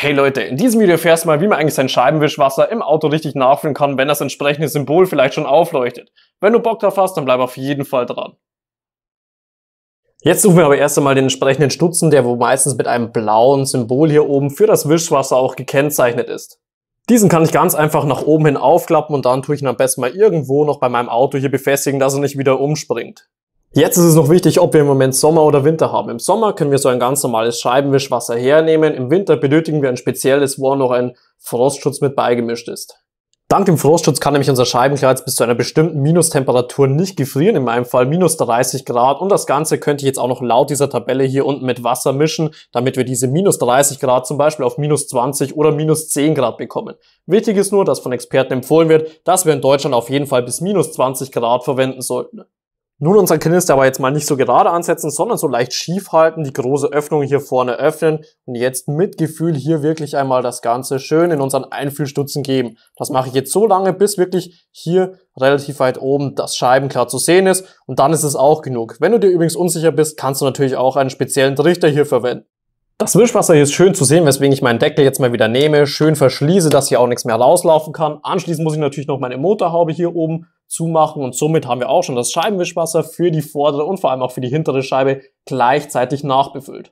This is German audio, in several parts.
Hey Leute, in diesem Video erfährst du mal, wie man eigentlich sein Scheibenwischwasser im Auto richtig nachfüllen kann, wenn das entsprechende Symbol vielleicht schon aufleuchtet. Wenn du Bock drauf hast, dann bleib auf jeden Fall dran. Jetzt suchen wir aber erst einmal den entsprechenden Stutzen, der wo meistens mit einem blauen Symbol hier oben für das Wischwasser auch gekennzeichnet ist. Diesen kann ich ganz einfach nach oben hin aufklappen und dann tue ich ihn am besten mal irgendwo noch bei meinem Auto hier befestigen, dass er nicht wieder umspringt. Jetzt ist es noch wichtig, ob wir im Moment Sommer oder Winter haben. Im Sommer können wir so ein ganz normales Scheibenwischwasser hernehmen. Im Winter benötigen wir ein spezielles, wo auch noch ein Frostschutz mit beigemischt ist. Dank dem Frostschutz kann nämlich unser Scheibenkleid bis zu einer bestimmten Minustemperatur nicht gefrieren, in meinem Fall minus 30 Grad. Und das Ganze könnte ich jetzt auch noch laut dieser Tabelle hier unten mit Wasser mischen, damit wir diese minus 30 Grad zum Beispiel auf minus 20 oder minus 10 Grad bekommen. Wichtig ist nur, dass von Experten empfohlen wird, dass wir in Deutschland auf jeden Fall bis minus 20 Grad verwenden sollten. Nun unseren Knister aber jetzt mal nicht so gerade ansetzen, sondern so leicht schief halten, die große Öffnung hier vorne öffnen und jetzt mit Gefühl hier wirklich einmal das Ganze schön in unseren Einfühlstutzen geben. Das mache ich jetzt so lange, bis wirklich hier relativ weit oben das Scheibenklar zu sehen ist und dann ist es auch genug. Wenn du dir übrigens unsicher bist, kannst du natürlich auch einen speziellen Trichter hier verwenden. Das Wischwasser hier ist schön zu sehen, weswegen ich meinen Deckel jetzt mal wieder nehme, schön verschließe, dass hier auch nichts mehr rauslaufen kann. Anschließend muss ich natürlich noch meine Motorhaube hier oben zumachen und somit haben wir auch schon das Scheibenwischwasser für die vordere und vor allem auch für die hintere Scheibe gleichzeitig nachbefüllt.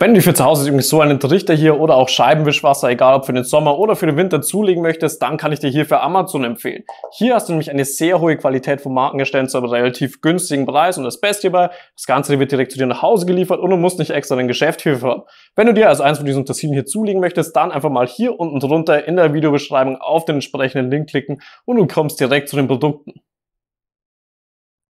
Wenn du für zu Hause irgendwie so einen Trichter hier oder auch Scheibenwischwasser, egal ob für den Sommer oder für den Winter zulegen möchtest, dann kann ich dir hier für Amazon empfehlen. Hier hast du nämlich eine sehr hohe Qualität von Markengeständen zu einem relativ günstigen Preis und das Beste hierbei, das Ganze wird direkt zu dir nach Hause geliefert und du musst nicht extra dein Geschäft hierfür haben. Wenn du dir also eins von diesen Tassinen hier zulegen möchtest, dann einfach mal hier unten drunter in der Videobeschreibung auf den entsprechenden Link klicken und du kommst direkt zu den Produkten.